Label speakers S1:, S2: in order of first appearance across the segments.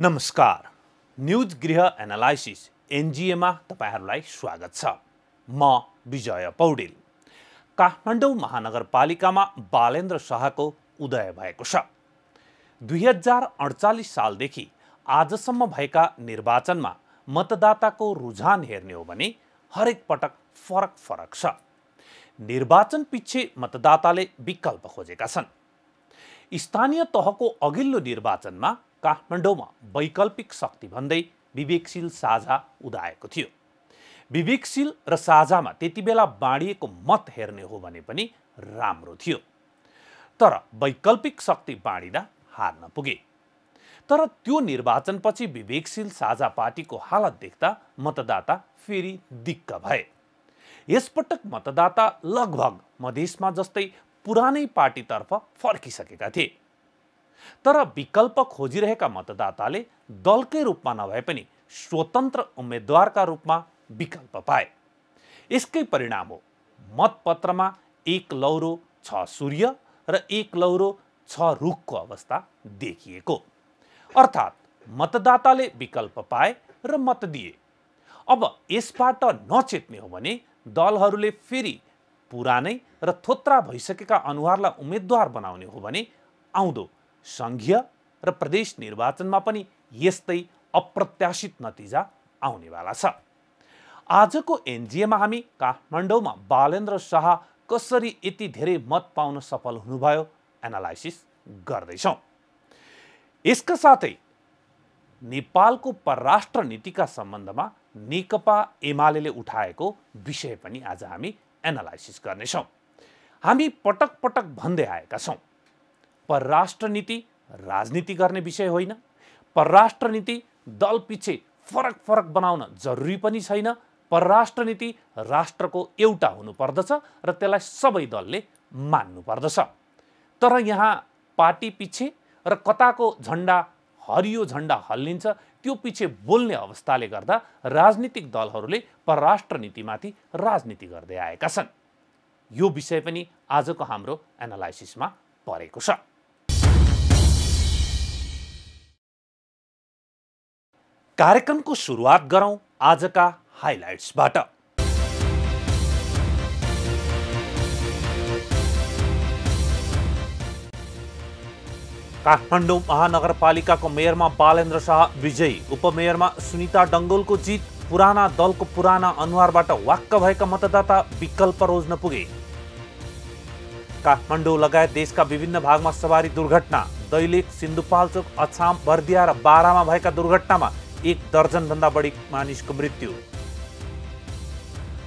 S1: नमस्कार न्युज गृह एनालाइसिस एनजिएमा तपाईँहरूलाई स्वागत छ म विजय पौडेल काठमाडौँ महानगरपालिकामा बालेन्द्र शाहको उदय भएको छ दुई हजार अडचालिस सालदेखि आजसम्म भएका निर्वाचनमा मतदाताको रुझान हेर्ने हो भने हरेक पटक फरक फरक छ निर्वाचन पछि मतदाताले विकल्प खोजेका छन् स्थानीय तहको अघिल्लो निर्वाचनमा काठमाडौँमा वैकल्पिक शक्ति भन्दै विवेकशील साझा उदाएको थियो विवेकशील र साझामा त्यति बेला बाँडिएको मत हेर्ने हो भने पनि राम्रो थियो तर वैकल्पिक शक्ति बाँडिँदा हार्न पुगे तर त्यो निर्वाचनपछि विवेकशील साझा पार्टीको हालत देख्दा मतदाता फेरि दिक्क भए यसपटक मतदाता लगभग मधेसमा जस्तै पुरानै पार्टीतर्फ फर्किसकेका थिए तर विकल्प खोजिरहेका मतदाताले दलकै रूपमा नभए पनि स्वतन्त्र उम्मेद्वारका रूपमा विकल्प पाए यसकै परिणाम हो मतपत्रमा एक लौरो छ सूर्य र एक लौरो छ रुखको अवस्था देखिएको अर्थात् मतदाताले विकल्प पाए र मत दिए अब यसबाट नचेत्ने हो भने दलहरूले फेरि पुरानै र थोत्रा भइसकेका अनुहारलाई उम्मेद्वार बनाउने हो भने आउँदो सङ्घीय र प्रदेश निर्वाचनमा पनि यस्तै अप्रत्याशित नतिजा आउनेवाला छ आजको एनजिएमा हामी काठमाडौँमा बालेन्द्र शाह कसरी यति धेरै मत पाउन सफल हुनुभयो एनालाइसिस गर्दैछौँ यसका साथै नेपालको परराष्ट्र नीतिका सम्बन्धमा नेकपा एमाले उठाएको विषय पनि आज हामी एनालाइसिस गर्नेछौँ हामी पटक पटक भन्दै आएका छौँ परराष्ट्र नीति राजनीति गर्ने विषय होइन परराष्ट्र नीति दल पछि फरक फरक बनाउन जरुरी पनि छैन परराष्ट्र नीति राष्ट्रको एउटा हुनुपर्दछ र त्यसलाई सबै दलले मान्नुपर्दछ तर यहाँ पार्टी पछि र कताको झन्डा हरियो झन्डा हल्लिन्छ त्यो पछि बोल्ने अवस्थाले गर्दा राजनीतिक दलहरूले परराष्ट्र नीतिमाथि राजनीति गर्दै आएका छन् यो विषय पनि आजको हाम्रो एनालाइसिसमा परेको छ कार्यक्रमको सुरुवात गरौँ आजका हाइलाइट्सबाट काठमाडौँ महानगरपालिकाको मेयरमा बालेन्द्र शाह विजयी उपमेयरमा सुनिता डङ्गोलको जित पुराना दलको पुराना अनुहारबाट वाक्क भएका मतदाता विकल्प रोज्न पुगे काठमाडौँ लगायत देशका विभिन्न भागमा सवारी दुर्घटना दैलेख सिन्धुपाल्चोक अछाम बर्दिया र बारामा भएका दुर्घटनामा एक दर्जनभन्दा बढी मानिसको मृत्यु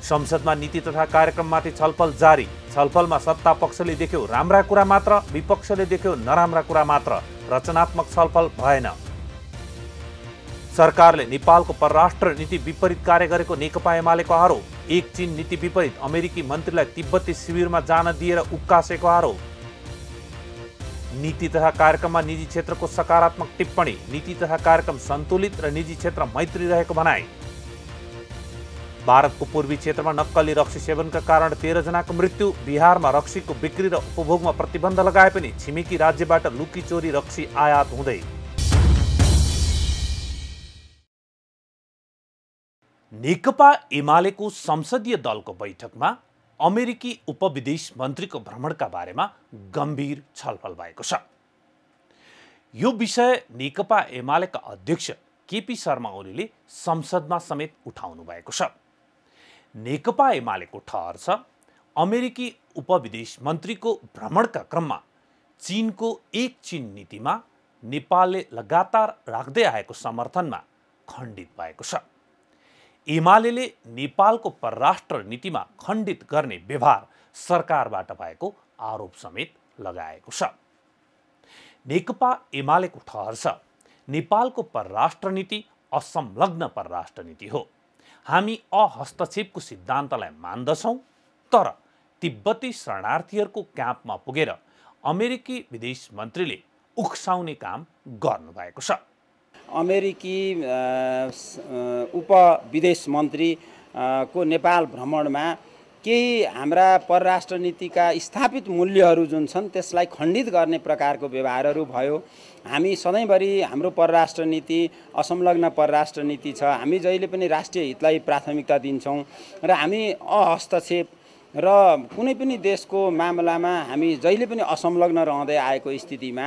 S1: संसदमा नीति तथा कार्यक्रममाथि छलफल जारी छलफलमा सत्ता पक्षले देख्यो राम्रा कुरा मात्र विपक्षले देख्यो नराम्रा कुरा मात्र रचनात्मक छलफल भएन सरकारले नेपालको परराष्ट्र नीति विपरीत कार्य गरेको नेकपा एमालेको आरोप एक चीन नीति विपरीत अमेरिकी मन्त्रीलाई तिब्बती शिविरमा जान दिएर उक्कासेको आरोप नीति तथा कार्यक्रममा निजी क्षेत्रको सकारात्मक टिप्पणी नीति तथा कार्यक्रम सन्तुलित र निजी क्षेत्र मैत्री रहेको भनाए भारतको पूर्वी क्षेत्रमा नक्कली रक्सी सेवनका कारण तेह्रजनाको मृत्यु बिहारमा रक्सीको बिक्री र उपभोगमा प्रतिबन्ध लगाए पनि छिमेकी राज्यबाट लुकी चोरी रक्सी आयात हुँदै नेकपा एमालेको संसदीय दलको बैठकमा अमेरिकी उपविदेश मन्त्रीको भ्रमणका बारेमा गम्भीर छलफल भएको छ यो विषय नेकपा एमालेका अध्यक्ष केपी शर्मा ओलीले संसदमा समेत उठाउनु भएको छ नेकपा एमालेको ठहर छ अमेरिकी उपविदेश मन्त्रीको भ्रमणका क्रममा चिनको एक चिन नीतिमा नेपालले लगातार राख्दै आएको समर्थनमा खण्डित भएको छ एमाले नेपालको परराष्ट्र नीतिमा खण्डित गर्ने व्यवहार सरकारबाट भएको आरोप समेत लगाएको छ नेकपा एमालेको ठहर छ नेपालको परराष्ट्र नीति असंलग्न परराष्ट्र नीति हो हामी अहस्तक्षेपको सिद्धान्तलाई मान्दछौँ तर तिब्बती शरणार्थीहरूको क्याम्पमा पुगेर अमेरिकी विदेश मन्त्रीले उक्साउने काम गर्नुभएको छ
S2: अमेरिकी
S1: विदेश मन्त्री
S2: को नेपाल भ्रमणमा केही हाम्रा परराष्ट्र नीतिका स्थापित मूल्यहरू जुन छन् त्यसलाई खण्डित गर्ने प्रकारको व्यवहारहरू भयो हामी सधैँभरि हाम्रो परराष्ट्र नीति असंलग्न परराष्ट्र नीति छ हामी जहिले पनि राष्ट्रिय हितलाई प्राथमिकता दिन्छौँ र हामी अहस्तक्षेप र कुनै पनि देशको मामलामा हामी जहिले पनि असंलग्न रहँदै आएको स्थितिमा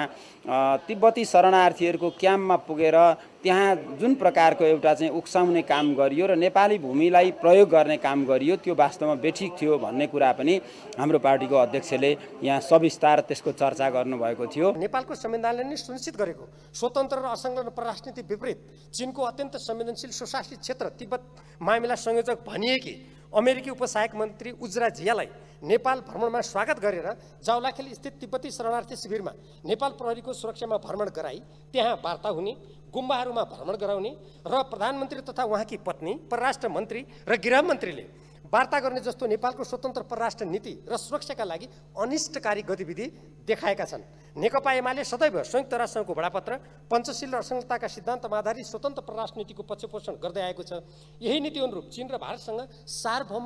S2: तिब्बती शरणार्थीहरूको क्याम्पमा पुगेर त्यहाँ जुन प्रकारको एउटा चाहिँ उक्साउने काम गरियो र नेपाली भूमिलाई प्रयोग गर्ने काम गरियो त्यो वास्तवमा बेठिक थियो भन्ने कुरा पनि हाम्रो पार्टीको अध्यक्षले यहाँ सविस्तार त्यसको चर्चा गर्नुभएको थियो
S3: नेपालको संविधानले नै सुनिश्चित गरेको स्वतन्त्र र असङ्लग्न राजनीति विपरीत चिनको अत्यन्त संवेदनशील सुशासित क्षेत्र तिब्बत मामिला संयोजक भनिए कि अमेरिकी उपसहायक मन्त्री उजरा झियालाई नेपाल भ्रमणमा स्वागत गरेर जाउलाखेल स्थित तिब्बती शरणार्थी शिविरमा नेपाल प्रहरीको सुरक्षामा भ्रमण गराई त्यहाँ वार्ता हुने गुम्बाहरूमा भ्रमण गराउने र प्रधानमन्त्री तथा उहाँकी पत्नी परराष्ट्र मन्त्री र गृहमन्त्रीले वार्ता गर्ने जस्तो नेपालको स्वतन्त्र परराष्ट्र नीति र सुरक्षाका लागि अनिष्टकारी गतिविधि देखाएका छन् नेकपा एमाले सदैव संयुक्त राष्ट्रसङ्घको भडापत्र पञ्चशील र संहिताका सिद्धान्तमा आधारित स्वतन्त्र परराष्ट्र नीतिको पक्षपोषण गर्दै आएको छ यही नीति अनुरूप चीन र भारतसँग सार्वभौम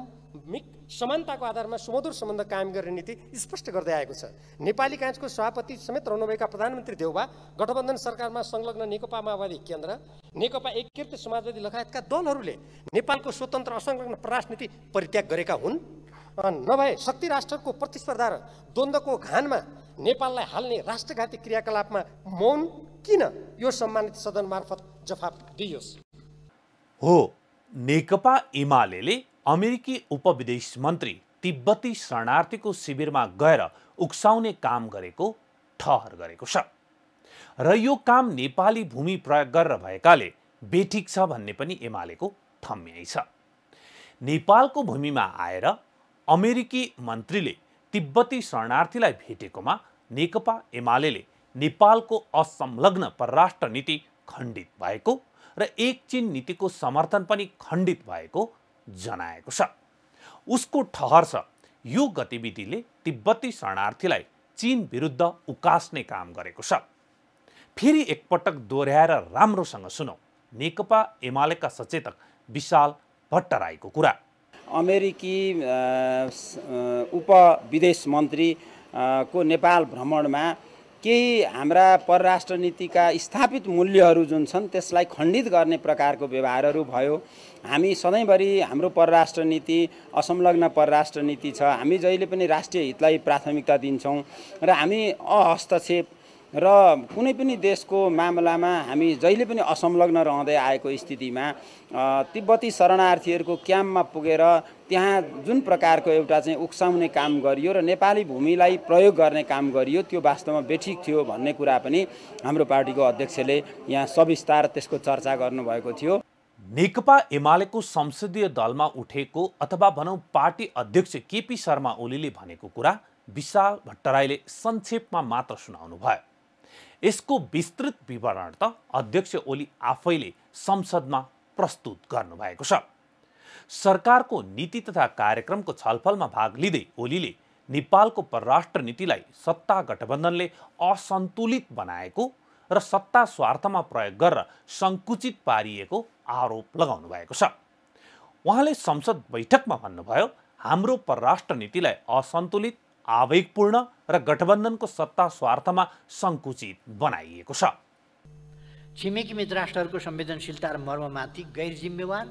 S3: मिक समानताको आधारमा सुमधुर सम्बन्ध कायम गर्ने नीति स्पष्ट गर्दै आएको छ नेपाली काङ्ग्रेसको सभापति समेत रहनुभएका प्रधानमन्त्री देउबा गठबन्धन सरकारमा संलग्न नेकपा माओवादी केन्द्र नेकपा एकीकृत समाजवादी लगायतका दलहरूले नेपालको स्वतन्त्र असंलग्न परराष्ट्र नीति परित्याग गरेका हुन् नभए शक्ति राष्ट्रको प्रतिस्पर्धा र द्वन्द्वको घानमा नेपाललाई हाल्ने राष्ट्रघाती क्रियाकलापमा मौन किन यो सम्मानित सदन मार्फत जवाफ दिइयोस्
S1: हो नेकपा एमाले अमेरिकी उपविदेश मन्त्री तिब्बती शरणार्थीको शिविरमा गएर उक्साउने काम गरेको ठहर गरेको छ र यो काम नेपाली भूमि प्रयोग गरेर भएकाले बेठिक छ भन्ने पनि एमालेको थम्याइ छ नेपालको भूमिमा आएर अमेरिकी मन्त्रीले तिब्बती शरणार्थीलाई भेटेकोमा नेकपा एमाले नेपालको असंलग्न परराष्ट्र नीति खण्डित भएको र एक चिन नीतिको समर्थन पनि खण्डित भएको जनाएको छ उसको ठहर छ यो गतिविधिले तिब्बती शरणार्थीलाई चीन विरुद्ध उकास्ने काम गरेको छ फेरि एकपटक दोहोऱ्याएर राम्रोसँग सुनौ नेकपा एमालेका सचेतक विशाल भट्टराईको कुरा
S2: अमेरिकी उप विदेश मन्त्री को नेपाल भ्रमणमा केही हाम्रा परराष्ट्र नीतिका स्थापित मूल्यहरू जुन छन् त्यसलाई खण्डित गर्ने प्रकारको व्यवहारहरू भयो हामी सधैँभरि हाम्रो परराष्ट्र नीति असंलग्न परराष्ट्र नीति छ हामी जहिले पनि राष्ट्रिय हितलाई प्राथमिकता दिन्छौँ र हामी अहस्तक्षेप र कुनै पनि देशको मामलामा हामी जहिले पनि असंलग्न रहँदै आएको स्थितिमा तिब्बती शरणार्थीहरूको क्याम्पमा पुगेर त्यहाँ जुन प्रकारको एउटा चाहिँ उक्साउने काम गरियो र नेपाली भूमिलाई प्रयोग गर्ने काम गरियो त्यो वास्तवमा बेठिक थियो भन्ने कुरा पनि हाम्रो पार्टीको अध्यक्षले यहाँ
S1: सविस्तार त्यसको चर्चा गर्नुभएको थियो नेकपा एमालेको संसदीय दलमा उठेको अथवा भनौँ पार्टी अध्यक्ष केपी शर्मा ओलीले भनेको कुरा विशाल भट्टराईले संक्षेपमा मात्र सुनाउनु भयो यसको विस्तृत विवरण त अध्यक्ष ओली आफैले संसदमा प्रस्तुत गर्नुभएको छ सरकारको नीति तथा कार्यक्रमको छलफलमा भाग लिँदै ओलीले नेपालको परराष्ट्र नीतिलाई सत्ता गठबन्धनले असन्तुलित बनाएको र सत्ता स्वार्थमा प्रयोग गरेर सङ्कुचित पारिएको आरोप लगाउनु भएको छ उहाँले संसद बैठकमा भन्नुभयो हाम्रो परराष्ट्र नीतिलाई असन्तुलित आवेगपूर्ण र गठबन्धनको सत्ता स्वार्थमा सङ्कुचित बनाइएको छ
S4: छिमेकी मित्र राष्ट्रहरूको संवेदनशीलता र
S1: मर्ममाथि गैर जिम्मेवार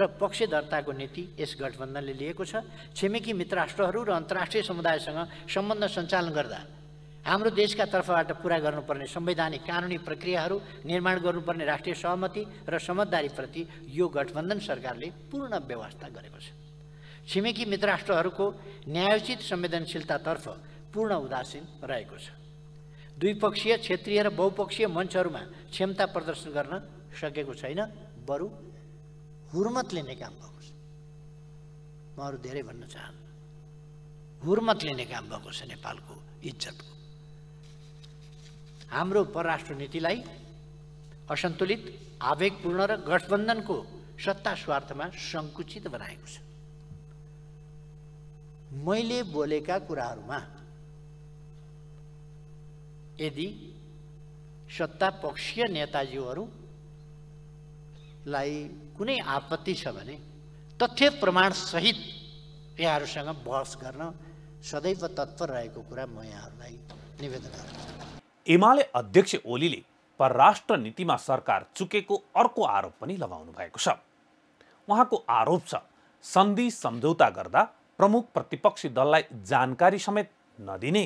S1: र पक्षधर्ताको
S4: नीति यस गठबन्धनले लिएको छ छिमेकी मित्र राष्ट्रहरू र अन्तर्राष्ट्रिय समुदायसँग सम्बन्ध सञ्चालन गर्दा हाम्रो देशका तर्फबाट पुरा गर्नुपर्ने संवैधानिक कानुनी प्रक्रियाहरू निर्माण गर्नुपर्ने राष्ट्रिय सहमति र समझदारीप्रति यो गठबन्धन सरकारले पूर्ण व्यवस्था गरेको छ छिमेकी मित्र राष्ट्रहरूको न्यायोचित संवेदनशीलतातर्फ पूर्ण उदासीन रहेको छ द्विपक्षीय क्षेत्रीय र बहुपक्षीय मञ्चहरूमा क्षमता प्रदर्शन गर्न सकेको छैन बरु हुर्मत लिने काम भएको छ म अरू धेरै भन्न चाहन्छु हुर्मत लिने काम भएको छ नेपालको इज्जतको हाम्रो परराष्ट्र नीतिलाई असन्तुलित आवेगपूर्ण र गठबन्धनको सत्ता स्वार्थमा सङ्कुचित बनाएको छ मैले बोलेका कुराहरूमा यदि सत्तापक्षीय नेताजीहरूलाई कुनै आपत्ति छ भने तथ्य प्रमाणसहित यहाँहरूसँग बहस गर्न सदैव तत्पर रहेको कुरा म यहाँहरूलाई
S1: निवेदन गर्छु एमाले अध्यक्ष ओलीले परराष्ट्र नीतिमा सरकार चुकेको अर्को आरोप पनि लगाउनु भएको छ उहाँको आरोप छ सन्धि सम्झौता गर्दा प्रमुख प्रतिपक्षी दललाई जानकारी समेत नदिने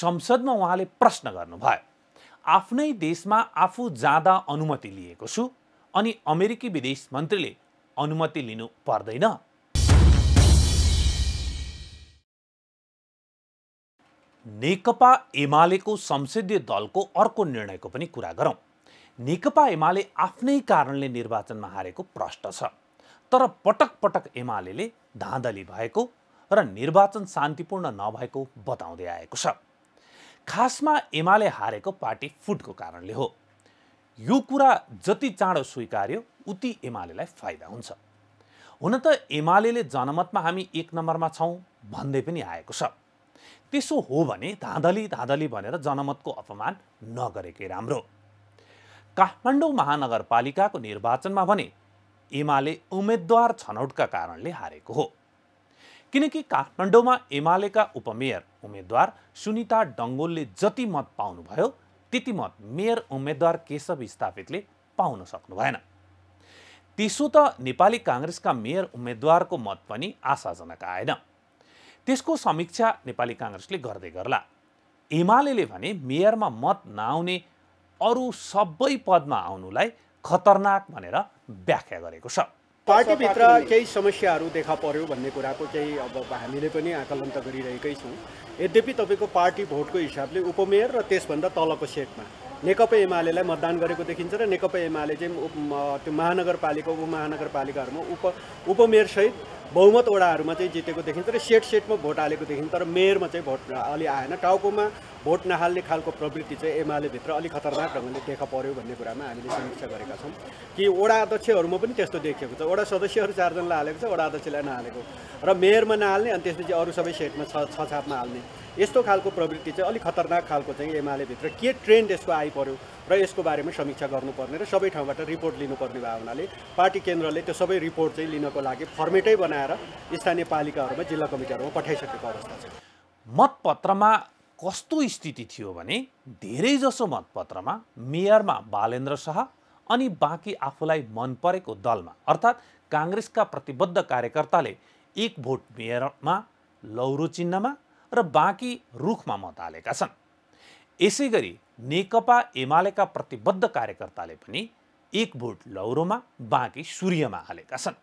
S1: संसदमा उहाँले प्रश्न गर्नुभयो आफ्नै देशमा आफू जाँदा अनुमति लिएको छु अनि अमेरिकी विदेश मन्त्रीले अनुमति लिनु पर्दैन नेकपा एमालेको संसदीय दलको अर्को निर्णयको पनि कुरा गरौँ नेकपा एमाले आफ्नै कारणले निर्वाचनमा हारेको प्रष्ट छ तर पटक पटक एमाले धाँधली भएको र निर्वाचन शान्तिपूर्ण नभएको बताउँदै आएको छ खासमा एमाले हारेको पार्टी फुटको कारणले हो यो कुरा जति चाँडो स्वीकार्यो उति एमालेलाई फाइदा हुन्छ हुन त एमाले जनमतमा हामी एक नम्बरमा छौँ भन्दै पनि आएको छ त्यसो हो भने धाँधली धाँधली भनेर जनमतको अपमान नगरेकै राम्रो काठमाडौँ महानगरपालिकाको निर्वाचनमा भने एमाले उम्मेद्वार छनौटका कारणले हारेको हो किनकि काठमाडौँमा एमालेका उपमेयर उम्मेद्वार सुनिता डङ्गोलले जति मत पाउनुभयो त्यति मत मेयर उम्मेद्वार केशव स्थापितले पाउन सक्नु भएन त्यसो त नेपाली काङ्ग्रेसका मेयर उम्मेद्वारको मत पनि आशाजनक आएन त्यसको समीक्षा नेपाली काङ्ग्रेसले गर्दै गर्ला एमाले भने मेयरमा मत नआउने अरू सबै पदमा आउनुलाई खतरनाक भनेर व्याख्या गरेको छ पार्टीभित्र केही
S2: समस्याहरू देखा पर्यो भन्ने कुराको चाहिँ अब हामीले पनि आकलन त गरिरहेकै छौँ यद्यपि तपाईँको पार्टी भोटको हिसाबले उपमेयर र त्यसभन्दा तलको सेटमा नेकपा एमालेलाई मतदान गरेको देखिन्छ र नेकपा एमाले चाहिँ त्यो महानगरपालिका उपमहानगरपालिकाहरूमा उप उपमेयरसहित बहुमत वडाहरूमा चाहिँ जितेको देखिन्छ तर सेट सेटमा भोट हालेको देखिन्छ तर मेयरमा चाहिँ भोट अलि आएन टाउकोमा भोट नहाल्ने खालको प्रवृत्ति चाहिँ एमालेभित्र अलिक खतरनाक ढङ्गले देखा पऱ्यो भन्ने कुरामा हामीले समीक्षा गरेका छौँ कि वडा अध्यक्षहरूमा पनि त्यस्तो देखिएको छ वडा सदस्यहरू चारजनालाई हालेको छ वडा अध्यक्षलाई नहालेको र मेयरमा नहाल्ने अनि त्यसपछि अरू सबै सेटमा छ छापमा हाल्ने यस्तो खालको प्रवृत्ति चाहिँ अलिक खतरनाक खालको चाहिँ एमालेभित्र के ट्रेन्ड यसको आइपऱ्यो र यसको बारेमा समीक्षा गर्नुपर्ने र सबै ठाउँबाट रिपोर्ट लिनुपर्ने भएको हुनाले पार्टी केन्द्रले त्यो सबै रिपोर्ट चाहिँ लिनको लागि
S1: फर्मेटै बनाएर स्थानीय पालिकाहरूमा जिल्ला कमिटीहरूमा पठाइसकेको अवस्था छ मतपत्रमा कस्तो स्थिति थियो भने धेरैजसो मतपत्रमा मेयरमा बालेन्द्र शाह अनि बाँकी आफूलाई मन परेको दलमा अर्थात् काङ्ग्रेसका प्रतिबद्ध कार्यकर्ताले एक भोट मेयरमा लौरो चिन्हमा र बाँकी रुखमा मत हालेका छन् यसै गरी नेकपा एमालेका प्रतिबद्ध कार्यकर्ताले पनि एक भोट लौरोमा बाँकी सूर्यमा हालेका छन्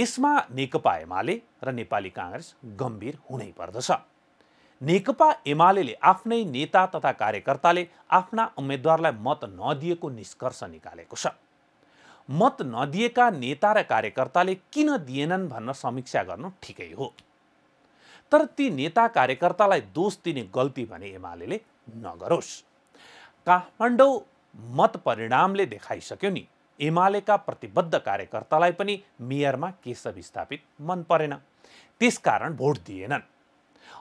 S1: यसमा नेकपा एमाले र नेपाली काङ्ग्रेस गम्भीर हुनै पर्दछ नेकपा एमाले आफ्नै नेता तथा कार्यकर्ताले आफ्ना उम्मेद्वारलाई मत नदिएको निष्कर्ष निकालेको छ मत नदिएका नेता र कार्यकर्ताले किन दिएनन् भन्न समीक्षा गर्नु ठिकै हो तर ती नेता कार्यकर्तालाई दोष दिने गल्ती भने एमाले नगरोस् काठमाडौँ मत परिणामले देखाइसक्यो नि एमालेका प्रतिबद्ध कार्यकर्तालाई पनि मेयरमा केशव स्थापित मन परेन त्यसकारण भोट दिएनन्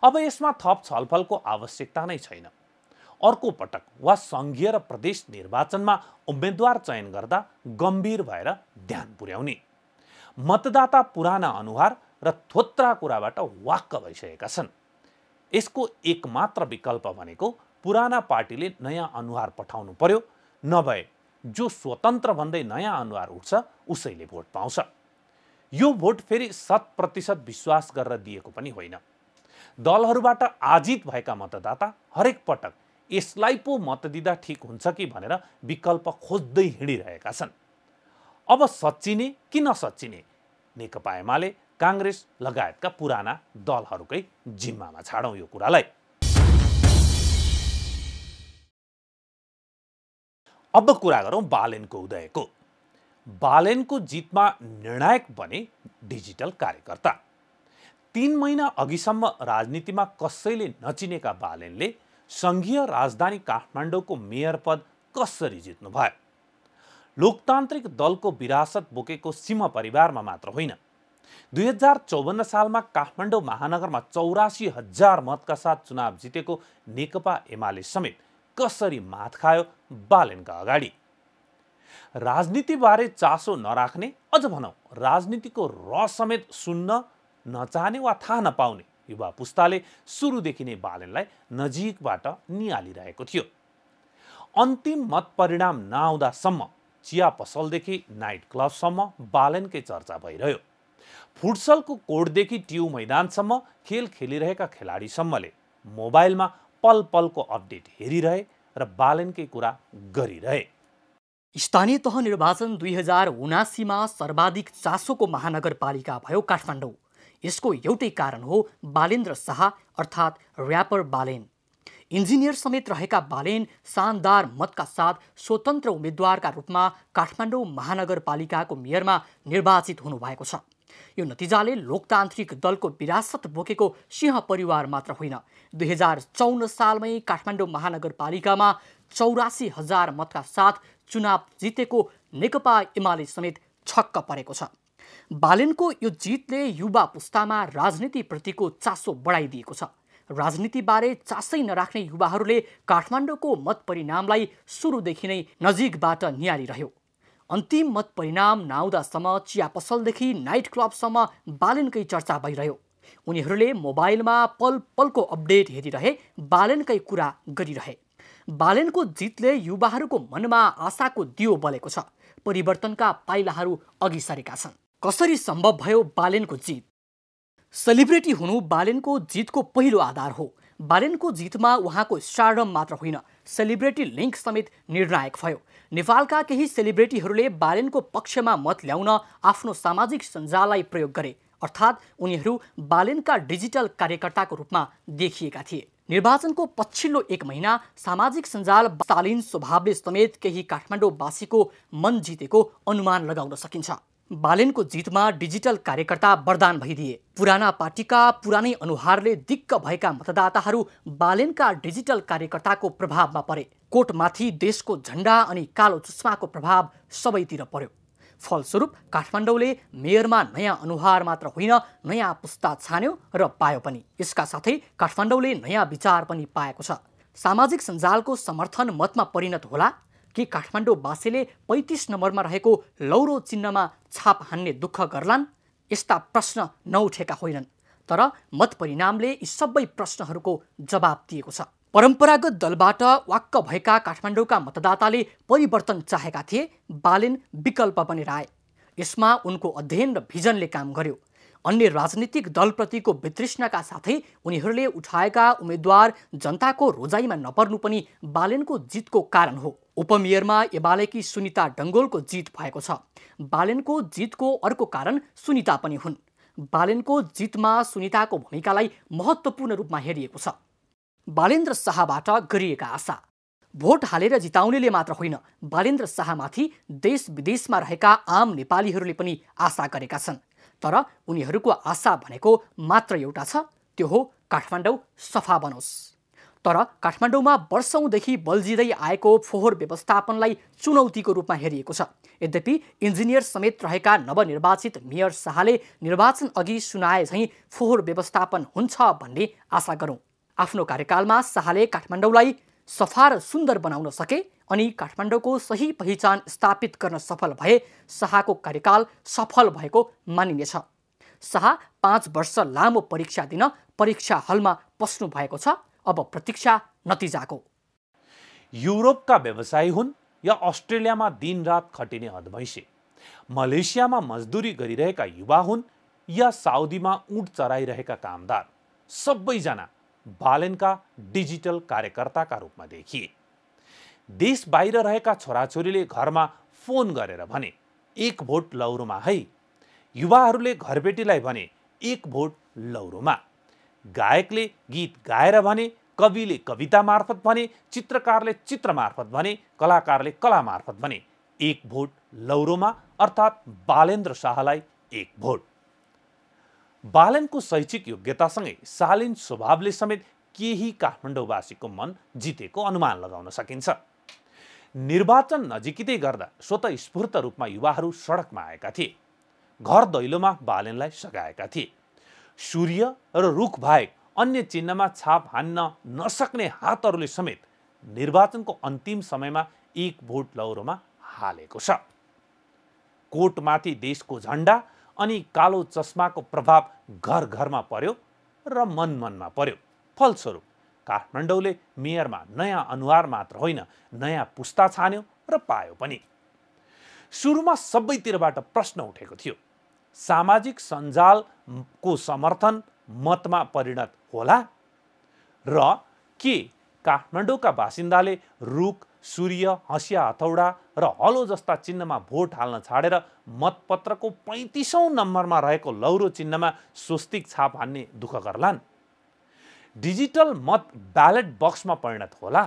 S1: अब यसमा थप छलफलको आवश्यकता नै छैन अर्को पटक वा सङ्घीय र प्रदेश निर्वाचनमा उम्मेद्वार चयन गर्दा गम्भीर भएर ध्यान पुर्याउने मतदाता पुराना अनुहार र थोत्रा कुराबाट वाक्क भइसकेका छन् यसको एकमात्र विकल्प भनेको पुराना पार्टीले नयाँ अनुहार पठाउनु पर्यो नभए जो स्वतन्त्र भन्दै नयाँ अनुहार उठ्छ उसैले भोट पाउँछ यो भोट फेरि शत प्रतिशत विश्वास गरेर दिएको पनि होइन दलहरूबाट आजित भएका मतदाता हरेक पटक यसलाई पो मत दिँदा ठिक हुन्छ कि भनेर विकल्प खोज्दै हिँडिरहेका छन् अब सच्चिने कि नसचिने नेकपा एमाले काङ्ग्रेस लगायतका पुराना दलहरूकै जिम्मामा छाडौँ यो कुरालाई अब कुरा गरौँ बालेनको उदयको बालेनको जितमा निर्णायक बने डिजिटल कार्यकर्ता तिन महिना अघिसम्म राजनीतिमा कसैले नचिनेका बालेनले सङ्घीय राजधानी काठमाडौँको मेयर पद कसरी जित्नुभयो लोकतान्त्रिक दलको विरासत बोकेको सिंह परिवारमा मात्र होइन दुई हजार चौवन्न सालमा काठमाडौँ महानगरमा चौरासी हजार मतका साथ चुनाव जितेको नेकपा एमाले समेत कसरी मात खायो बालनका अगाडि राजनीतिबारे चासो नराख्ने अझ भनौँ राजनीतिको र समेत सुन्न नचाहने वा थाहा नपाउने युवा पुस्ताले सुरुदेखि नै बालनलाई नजिकबाट निहालिरहेको थियो अन्तिम मत परिणाम नआउँदासम्म चिया पसलदेखि नाइट क्लबसम्म बालनकै चर्चा भइरह्यो फुटसलको कोर्टदेखि ट्यु मैदानसम्म खेल खेलिरहेका खेलाडीसम्मले मोबाइलमा पल पलको अपडेट हेरिरहे र बालनकै कुरा गरिरहे
S5: स्थानीय तह निर्वाचन दुई हजार उनासीमा सर्वाधिक चासोको महानगरपालिका भयो काठमाडौँ यसको एउटै कारण हो बालेन्द्र शाह अर्थात् ऱ्यापर बालेन इन्जिनियर समेत रहेका बालेन शानदार मतका साथ स्वतन्त्र उम्मेद्वारका रूपमा काठमाडौँ महानगरपालिकाको मेयरमा निर्वाचित हुनुभएको छ यो नतिजाले लोकतान्त्रिक दलको विरासत बोकेको सिंह परिवार मात्र होइन दुई हजार चौन सालमै काठमाडौँ महानगरपालिकामा चौरासी हजार मतका साथ चुनाव जितेको नेकपा एमाले समेत छक्क परेको छ बालेनको यो जितले युवा पुस्तामा राजनीतिप्रतिको चासो बढाइदिएको छ राजनीतिबारे चासै नराख्ने युवाहरूले काठमाडौँको मतपरिणामलाई सुरुदेखि नै नजिकबाट निहालिरह्यो अन्तिम मत परिणाम नआउँदासम्म चिया पसलदेखि नाइट क्लबसम्म बालेनकै चर्चा भइरह्यो उनीहरूले मोबाइलमा पल पलको अपडेट हेरिरहे बालेनकै कुरा गरिरहे बालेनको जितले युवाहरूको मनमा आशाको दियो बलेको छ परिवर्तनका पाइलाहरू अघि सरेका छन् कसरी सम्भव भयो बालेनको जित सेलिब्रेटी हुनु बालेनको जितको पहिलो आधार हो बालेनको जितमा उहाँको स्टारडम मात्र होइन सेलिब्रेटी लिङ्क समेत निर्णायक भयो नेपालका केही सेलिब्रेटीहरूले बालेनको पक्षमा मत ल्याउन आफ्नो सामाजिक सञ्जाललाई प्रयोग गरे अर्थात् उनीहरू बालेनका डिजिटल कार्यकर्ताको रूपमा देखिएका थिए निर्वाचनको पछिल्लो एक महिना सामाजिक सञ्जाल शालीन स्वभावले समेत केही काठमाडौँवासीको मन जितेको अनुमान लगाउन सकिन्छ बालेनको जितमा डिजिटल कार्यकर्ता वरदान भइदिए पुराना पार्टीका पुरानै अनुहारले दिक्क भएका मतदाताहरू बालेनका डिजिटल कार्यकर्ताको प्रभावमा परे कोटमाथि देशको झण्डा अनि कालो चुस्माको प्रभाव सबैतिर पर्यो फलस्वरूप काठमाडौँले मेयरमा नयाँ अनुहार मात्र होइन नयाँ पुस्ता छान्यो र पायो पनि यसका साथै काठमाडौँले नयाँ विचार पनि पाएको छ सामाजिक सञ्जालको समर्थन मतमा परिणत होला कि काठमाडौँ बासेले पैँतिस नम्बरमा रहेको लौरो चिन्हमा छाप हान्ने दुःख गर्लान् यस्ता प्रश्न नउठेका होइनन् तर मतपरिणामले यी सबै प्रश्नहरूको जवाब दिएको छ परम्परागत दलबाट वाक्क भएका काठमाडौँका मतदाताले परिवर्तन चाहेका थिए बालेन विकल्प बनेर आए यसमा उनको अध्ययन र भिजनले काम गर्यो अन्य राजनीतिक दलप्रतिको वितृष्णका साथै उनीहरूले उठाएका उम्मेद्वार जनताको रोजाइमा नपर्नु पनि बालेनको जितको कारण हो उपमेयरमा एबालेकी सुनिता डङ्गोलको जित भएको छ बालेनको जितको अर्को कारण सुनिता पनि हुन् बालेनको जितमा सुनिताको भूमिकालाई महत्त्वपूर्ण रूपमा हेरिएको छ बालेन्द्र शाहबाट गरिएका आशा भोट हालेर जिताउनेले मात्र होइन बालेन्द्र शाहमाथि देश विदेशमा रहेका आम नेपालीहरूले पनि आशा गरेका छन् तर उनीहरूको आशा भनेको मात्र एउटा छ त्यो हो काठमाडौँ सफा बनोस् तर काठमाडौँमा वर्षौँदेखि बल्झिँदै आएको फोहोर व्यवस्थापनलाई चुनौतीको रूपमा हेरिएको छ यद्यपि इन्जिनियर समेत रहेका नवनिर्वाचित मेयर शाहले निर्वाचन अघि सुनाए झैँ फोहोर व्यवस्थापन हुन्छ भन्ने आशा गरौँ आफ्नो कार्यकालमा शाहले काठमाडौँलाई सफा र सुन्दर बनाउन सके अनि काठमाडौँको सही पहिचान स्थापित गर्न सफल भए शाहको कार्यकाल सफल भएको मानिनेछ शाह पाँच वर्ष लामो परीक्षा दिन परीक्षा हलमा पस्नु भएको छ अब प्रतीक्षा नतिजाको युरोपका व्यवसायी हुन् या
S1: अस्ट्रेलियामा दिनरात खटिने अधवैँसे मलेसियामा मजदुरी गरिरहेका युवा हुन् या साउदीमा उठ चराइरहेका कामदार सबैजना बालेनका डिजिटल कार्यकर्ताका रूपमा देखिए देश बाहिर रहेका छोराछोरीले घरमा फोन गरेर भने एक भोट लौरोमा है युवाहरूले घरबेटीलाई भने एक भोट लौरोमा गायकले गीत गाएर भने कविले कविता मार्फत भने चित्रकारले चित्र मार्फत भने कलाकारले कला मार्फत भने एक भोट लौरोमा अर्थात् बालेन्द्र शाहलाई एक भोट बालनको शैक्षिक योग्यतासँगै शालीन स्वभावले समेत केही काठमाडौँवासीको मन जितेको अनुमान लगाउन सकिन्छ निर्वाचन नजिकै गर्दा स्फूर्त रूपमा युवाहरू सडकमा आएका थिए घर दैलोमा बालेनलाई सघाएका थिए सूर्य र रुख बाहेक अन्य चिन्हमा छाप हान्न नसक्ने हातहरूले समेत निर्वाचनको अन्तिम समयमा एक भोट लौरोमा हालेको छ कोटमाथि देशको झन्डा अनि कालो चस्माको प्रभाव घर घरमा पर्यो र मन मनमा पर्यो फलस्वरूप काठमाडौँले मेयरमा नयाँ अनुहार मात्र होइन नयाँ पुस्ता छान्यो र पायो पनि सुरुमा सबैतिरबाट प्रश्न उठेको थियो सामाजिक सञ्जालको समर्थन मतमा परिणत होला र के काठमाडौँका बासिन्दाले रुख सूर्य हँसिया हथौडा र हलो जस्ता चिन्हमा भोट हाल्न छाडेर मतपत्रको पैँतिसौँ नम्बरमा रहेको लौरो चिन्हमा स्वस्तिक छाप हान्ने दुःख गर्लान् डिजिटल मत ब्यालेट बक्समा परिणत होला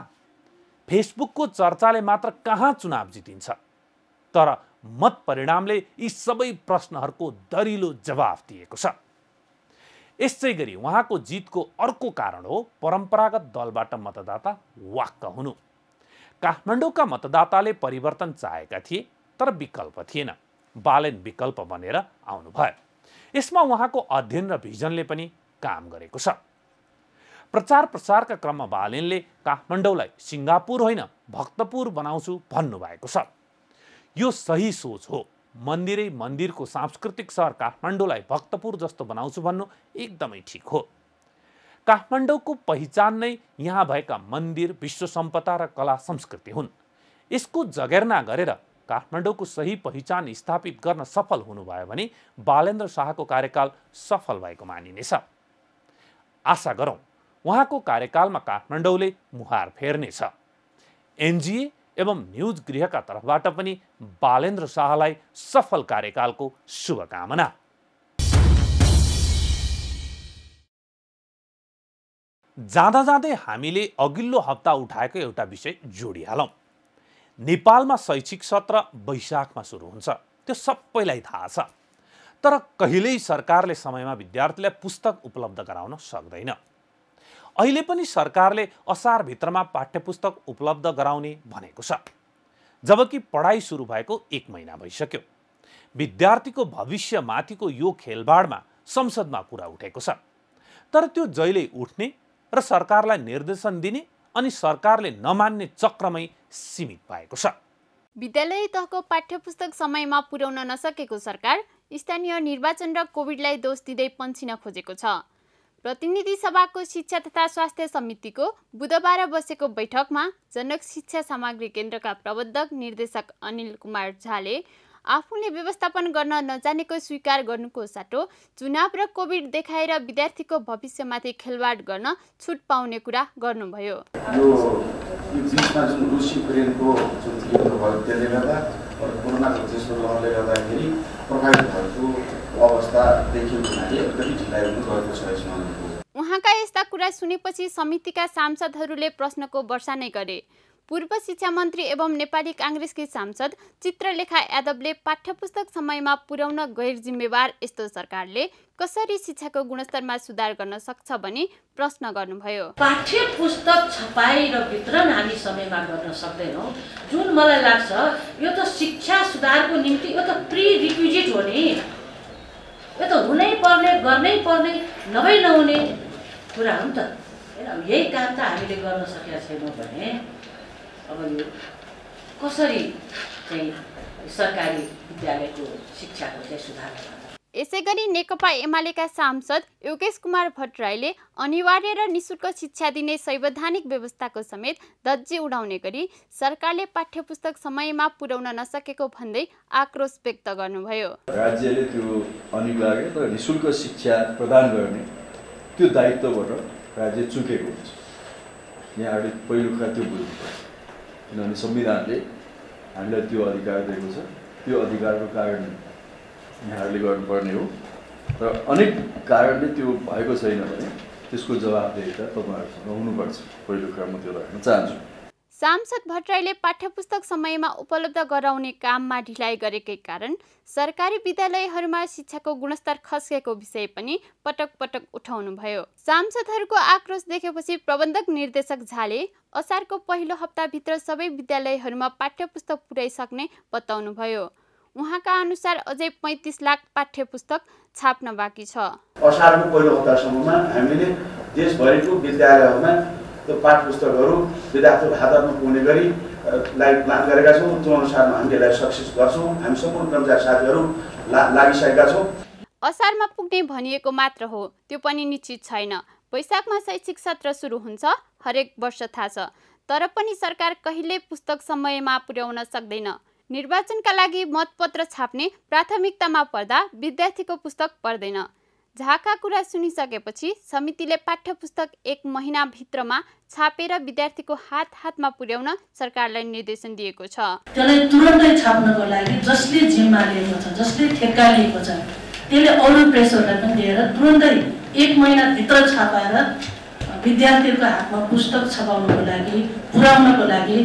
S1: फेसबुकको चर्चाले मात्र कहाँ चुनाव जितिन्छ तर मत परिणामले यी सबै प्रश्नहरूको दरिलो जवाफ दिएको छ यसै गरी उहाँको जितको अर्को कारण हो परम्परागत दलबाट मतदाता वाक्क हुनु काठमाडौँका मतदाताले परिवर्तन चाहेका थिए तर विकल्प थिएन बालेन विकल्प बनेर आउनुभयो यसमा उहाँको अध्ययन र भिजनले पनि काम गरेको छ प्रचार प्रसारका क्रममा बालेनले काठमाडौँलाई सिङ्गापुर होइन भक्तपुर बनाउँछु भन्नुभएको छ यो सही सोच हो मन्दिरै मन्दिरको सांस्कृतिक सहर काठमाडौँलाई भक्तपुर जस्तो बनाउँछु भन्नु एकदमै ठिक हो काठमाडौँको पहिचान नै यहाँ भएका मन्दिर विश्व सम्पदा र कला संस्कृति हुन् यसको जगेर्ना गरेर काठमाडौँको सही पहिचान स्थापित गर्न सफल हुनुभयो भने बालेन्द्र शाहको कार्यकाल सफल भएको मानिनेछ आशा गरौँ उहाँको कार्यकालमा काठमाडौँले मुहार फेर्नेछ एनजिए एवं न्युज गृहका तर्फबाट पनि बालेन्द्र शाहलाई सफल कार्यकालको शुभकामना जाँदा जाँदै हामीले अघिल्लो हप्ता उठाएको एउटा विषय जोडिहालौँ नेपालमा शैक्षिक सत्र वैशाखमा सुरु हुन्छ त्यो सबैलाई थाहा छ तर कहिल्यै सरकारले समयमा विद्यार्थीलाई पुस्तक उपलब्ध गराउन सक्दैन अहिले पनि सरकारले असारभित्रमा पाठ्यपुस्तक उपलब्ध गराउने भनेको छ जबकि पढाइ सुरु भएको एक महिना भइसक्यो विद्यार्थीको भविष्यमाथिको यो खेलबाडमा संसदमा कुरा उठेको छ तर त्यो जहिले उठ्ने र सरकारलाई निर्देशन दिने अनि सरकारले नमान्ने चक्रमै सीमित भएको छ
S6: विद्यालय तहको पाठ्यपुस्तक समयमा पुर्याउन नसकेको सरकार स्थानीय निर्वाचन र कोभिडलाई दोष दिँदै पन्छिन खोजेको छ प्रतिनिधि सभाको शिक्षा तथा स्वास्थ्य समितिको बुधबार बसेको बैठकमा जनक शिक्षा सामग्री केन्द्रका प्रबन्धक निर्देशक अनिल कुमार झाले आफूले व्यवस्थापन गर्न नजानेको स्वीकार गर्नुको साटो चुनाव र कोभिड देखाएर विद्यार्थीको भविष्यमाथि खेलवाड गर्न छुट पाउने कुरा गर्नुभयो गर्दाखेरि
S2: अवस्था हुनाले गएको छ यसमा
S6: उहाँका यस्ता कुरा सुनेपछि समितिका सांसदहरूले प्रश्नको वर्षा नै गरे पूर्व शिक्षा मन्त्री एवं नेपाली काङ्ग्रेसकी सांसद चित्रलेखा यादवले पाठ्यपुस्तक समयमा पुर्याउन गैर जिम्मेवार यस्तो सरकारले कसरी शिक्षाको गुणस्तरमा सुधार गर्न सक्छ भनी प्रश्न गर्नुभयो
S5: पाठ्य पुस्तक छपाई र वितरण हामी समयमा गर्न सक्दैनौँ जुन मलाई लाग्छ यो त शिक्षा सुधारको निम्ति यो त प्रिरिक्विजिट हो नि यो त हुनै पर्ने गर्नै पर्ने नभई नहुने कुरा हो नि त होइन यही काम त हामीले गर्न सकेका छैनौँ भने अब यो कसरी चाहिँ सरकारी विद्यालयको शिक्षाको चाहिँ सुधार
S6: यसै गरी नेकपा एमालेका सांसद योगेश कुमार भट्टराईले अनिवार्य र निशुल्क शिक्षा दिने संवैधानिक व्यवस्थाको समेत धज्जी उडाउने गरी सरकारले पाठ्यपुस्तक समयमा पुर्याउन नसकेको भन्दै आक्रोश व्यक्त गर्नुभयो
S2: राज्यले त्यो अनिवार्य र निशुल्क शिक्षा प्रदान गर्ने त्यो दायित्वबाट राज्य चुकेको हुन्छ यहाँ पहिलो कुरा त्यो बुझ्नुपर्छ किनभने संविधानले हामीलाई त्यो अधिकार दिएको छ त्यो अधिकारको कारण यहाँहरूले गर्नुपर्ने हो र अनेक कारणले त्यो भएको छैन भने त्यसको जवाबदेही त तपाईँहरूसँग हुनुपर्छ पहिलो क्रममा त्यो राख्न चाहन्छु
S6: सांसद भट्टराईले पाठ्यपुस्तक समयमा उपलब्ध गराउने काममा ढिलाइ गरेकै कारण सरकारी विद्यालयहरूमा शिक्षाको गुणस्तर खस्केको विषय पनि पटक पटक उठाउनुभयो सांसदहरूको आक्रोश देखेपछि प्रबन्धक निर्देशक झाले असारको पहिलो हप्ताभित्र सबै विद्यालयहरूमा पाठ्यपुस्तक पुर्याइसक्ने बताउनुभयो उहाँका अनुसार अझै पैँतिस लाख पाठ्य पुस्तक छाप्न बाँकी छ
S2: असारको पहिलो हप्तासम्ममा हामीले देशभरिको विद्यालयहरूमा त्यो पाठ पुस्तकहरू विद्यार्थीको हातमा पुग्ने गरी लाई प्लान गरेका छौँ त्यो अनुसारमा हामीले यसलाई सक्सेस गर्छौँ हामी सम्पूर्ण कर्मचारी साथीहरू ला लागिसकेका छौँ
S6: असारमा पुग्ने भनिएको मात्र हो त्यो पनि निश्चित छैन वैशाखमा शैक्षिक सत्र सुरु हुन्छ हरेक वर्ष थाहा छ तर पनि सरकार कहिले पुस्तक समयमा पुर्याउन सक्दैन निर्वाचनका लागि मतपत्र छाप्ने प्राथमिकतामा पर्दा विद्यार्थीको पुस्तक पर्दैन झाका कुरा सुनिसकेपछि समितिले पाठ्य पुस्तक एक महिनाभित्रमा छापेर विद्यार्थीको हात हातमा पुर्याउन सरकारलाई निर्देशन दिएको छ त्यसलाई तुरन्तै
S5: छाप्नको लागि जसले जिम्मा लिएको छ जसले ठेक्का लिएको छ त्यसले अरू प्रेसरलाई पनि दिएर तुरन्तै एक महिनाभित्र छापाएर विद्यार्थीहरूको हातमा पुस्तक छपाउनको लागि पुर्याउनको लागि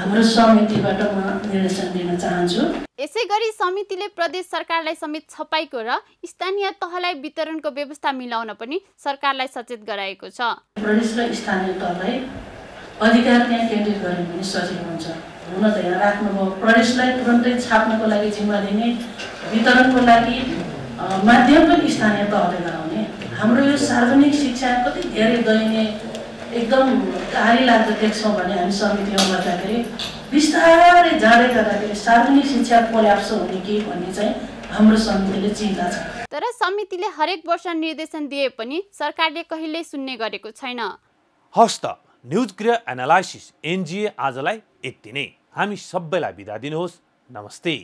S5: हाम्रो समितिबाट म निर्देशन दिन चाहन्छु
S6: यसै गरी समितिले प्रदेश सरकारलाई समेत छपाईको र स्थानीय तहलाई वितरणको व्यवस्था मिलाउन पनि सरकारलाई सचेत गराएको छ
S5: प्रदेश र स्थानीय तहलाई अधिकार त्यहाँ केन्द्रित गर्ने पनि सजिलो हुन्छ हुन त यहाँ राख्नुभयो प्रदेशलाई तुरन्तै छाप्नको लागि जिम्मा दिने वितरणको लागि माध्यम पनि स्थानीय तहले गराउने हाम्रो यो सार्वजनिक शिक्षा कति धेरै दयनीय एकदम आरी लाग्दो देख्छौँ भने हामी समितिमा गर्दाखेरि बिस्तारै जाँदै गर्दाखेरि सार्वजनिक शिक्षा पर्याप्त हुने कि भन्ने चाहिँ हाम्रो समितिले चिन्ता छ तर
S6: समितिले हरेक वर्ष निर्देशन दिए पनि सरकारले कहिल्यै सुन्ने गरेको छैन
S1: हस् त न्युज गृह एनालाइसिस एनजिए आजलाई यति नै हामी सबैलाई बिदा दिनुहोस् नमस्ते